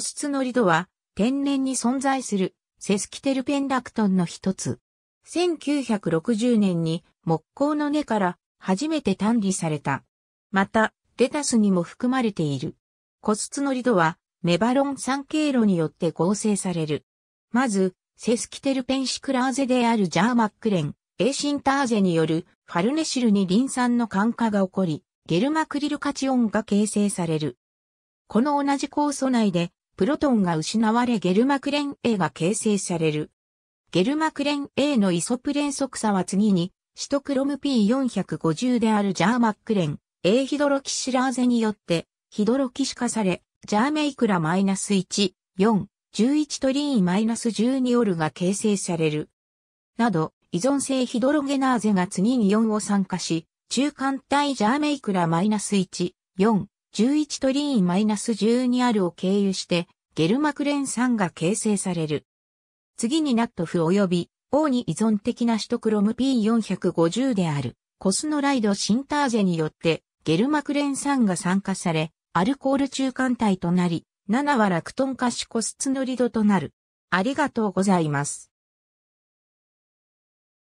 スツのリドは天然に存在するセスキテルペンダクトンの一つ。1960年に木工の根から初めて単理された。また、レタスにも含まれている。スツのリドはメバロン酸経路によって合成される。まず、セスキテルペンシクラーゼであるジャーマックレン、エーシンターゼによるファルネシルにリン酸の酸化が起こり、ゲルマクリルカチオンが形成される。この同じ酵素内でプロトンが失われゲルマクレン A が形成される。ゲルマクレン A のイソプレン即差は次に、シトクロム P450 であるジャーマックレン A ヒドロキシラーゼによって、ヒドロキシ化され、ジャーメイクラマイナス -1、4、11トリース -12 オルが形成される。など、依存性ヒドロゲナーゼが次に4を酸化し、中間体ジャーメイクラマイナス -1、4、11トリーンマイナス -12 アルを経由して、ゲルマクレン酸が形成される。次にナットフ及び、王に依存的なシトクロム P450 である、コスノライドシンターゼによって、ゲルマクレン酸が酸化され、アルコール中間体となり、7はラクトン化シコスツノリドとなる。ありがとうございます。